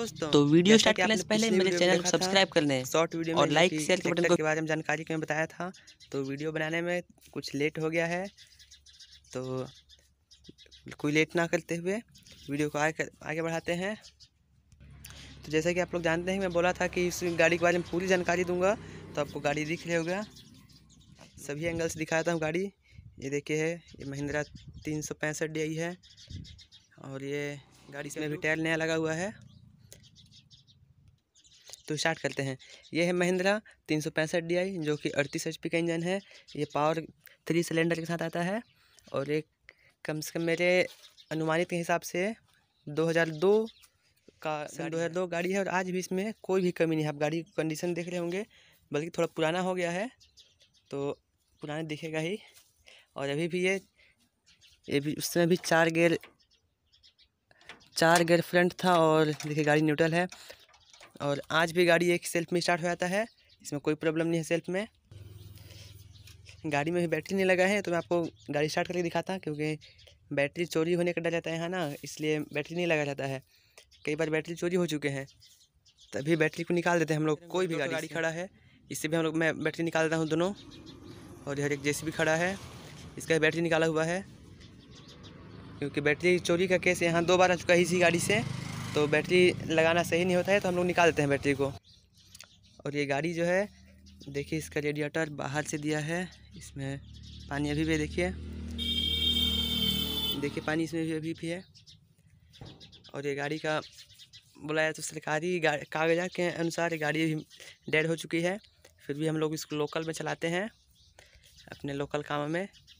दोस्तों तो video start करने से पहले मेरे चैनल को सब्सक्राइब कर लें शॉर्ट वीडियो और लाइक शेयर के बटन के बारे में जानकारी मैं बताया था तो वीडियो बनाने में कुछ लेट हो गया है तो कोई लेट ना करते हुए वीडियो को आगे आगे बढ़ाते हैं तो जैसा कि आप लोग जानते हैं मैं बोला था कि इस गाड़ी के बारे में पूरी जानकारी दूंगा तो आपको गाड़ी दिख रहे होगा सभी एंगल से था हूँ गाड़ी ये देखिए है ये महिंद्रा तीन सौ पैंसठ डी है और ये गाड़ी इसमें भी टायर नया लगा हुआ है तो स्टार्ट करते हैं ये है महिंद्रा तीन सौ पैंसठ डी आई जो कि अड़तीस एच पी का इंजन है ये पावर थ्री सिलेंडर के साथ आता है और एक कम से कम मेरे अनुमानित के हिसाब से 2002 का दो हज़ार दो गाड़ी है और आज भी इसमें कोई भी कमी नहीं है आप गाड़ी की कंडीशन देख रहे होंगे बल्कि थोड़ा पुराना हो गया है तो पुराना दिखेगा ही और अभी भी ये ये भी उसमें भी चार गेयर चार गेयर फ्रंट था और देखिए गाड़ी न्यूट्रल है और आज भी गाड़ी एक सेल्फ में स्टार्ट हो जाता है इसमें कोई प्रॉब्लम नहीं है सेल्फ में गाड़ी में भी बैटरी नहीं लगा है तो मैं आपको गाड़ी स्टार्ट करके दिखाता क्योंकि बैटरी चोरी होने का डर जाता है ना इसलिए बैटरी नहीं लगा जाता है कई बार बैटरी चोरी हो चुके हैं तभी बैटरी को निकाल देते हैं हम लोग कोई भी गाड़ी, खड़ा है इससे भी हम लोग मैं बैटरी निकाल देता हूँ दोनों और इधर एक जैसे भी खड़ा है इसका बैटरी निकाला हुआ है क्योंकि बैटरी चोरी का केस यहाँ दो बार आ चुका है इसी गाड़ी से तो बैटरी लगाना सही नहीं होता है तो हम लोग निकाल देते हैं बैटरी को और ये गाड़ी जो है देखिए इसका रेडिएटर बाहर से दिया है इसमें पानी अभी भी देखिए देखिए पानी इसमें भी अभी भी है और ये गाड़ी का बोला तो सरकारी कागजात के अनुसार ये गाड़ी भी डेड हो चुकी है फिर भी हम लोग इसको लोकल में चलाते हैं अपने लोकल काम में